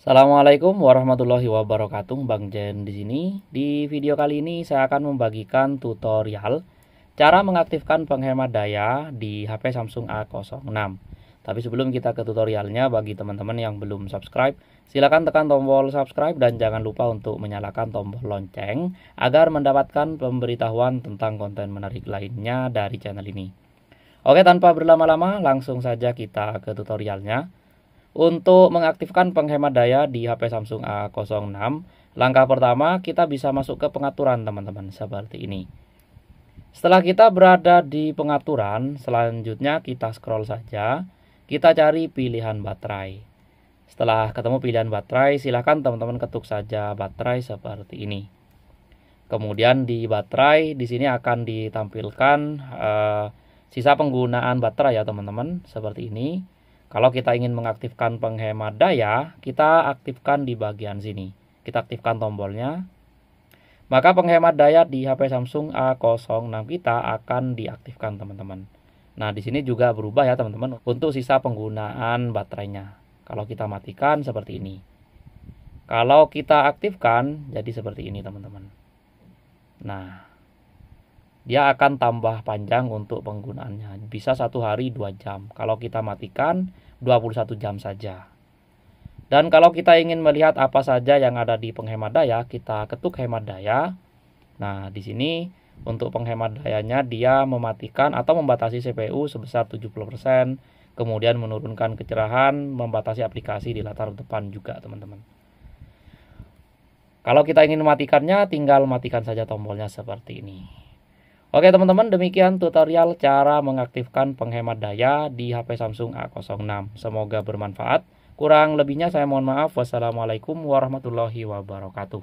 Assalamualaikum warahmatullahi wabarakatuh, Bang Jen di sini. Di video kali ini saya akan membagikan tutorial cara mengaktifkan penghemat daya di HP Samsung A06. Tapi sebelum kita ke tutorialnya, bagi teman-teman yang belum subscribe, silakan tekan tombol subscribe dan jangan lupa untuk menyalakan tombol lonceng agar mendapatkan pemberitahuan tentang konten menarik lainnya dari channel ini. Oke, tanpa berlama-lama, langsung saja kita ke tutorialnya. Untuk mengaktifkan penghemat daya di HP Samsung A06, langkah pertama kita bisa masuk ke pengaturan teman-teman seperti ini. Setelah kita berada di pengaturan, selanjutnya kita scroll saja, kita cari pilihan baterai. Setelah ketemu pilihan baterai, silahkan teman-teman ketuk saja baterai seperti ini. Kemudian di baterai, di sini akan ditampilkan uh, sisa penggunaan baterai ya teman-teman, seperti ini. Kalau kita ingin mengaktifkan penghemat daya, kita aktifkan di bagian sini. Kita aktifkan tombolnya. Maka penghemat daya di HP Samsung A06 kita akan diaktifkan teman-teman. Nah, di sini juga berubah ya teman-teman untuk sisa penggunaan baterainya. Kalau kita matikan seperti ini. Kalau kita aktifkan jadi seperti ini teman-teman. Nah, dia akan tambah panjang untuk penggunaannya bisa satu hari dua jam kalau kita matikan 21 jam saja dan kalau kita ingin melihat apa saja yang ada di penghemat daya kita ketuk hemat daya nah di sini untuk penghemat dayanya dia mematikan atau membatasi CPU sebesar 70% kemudian menurunkan kecerahan membatasi aplikasi di latar depan juga teman-teman kalau kita ingin mematikannya tinggal matikan saja tombolnya seperti ini Oke teman-teman demikian tutorial cara mengaktifkan penghemat daya di HP Samsung A06. Semoga bermanfaat. Kurang lebihnya saya mohon maaf. Wassalamualaikum warahmatullahi wabarakatuh.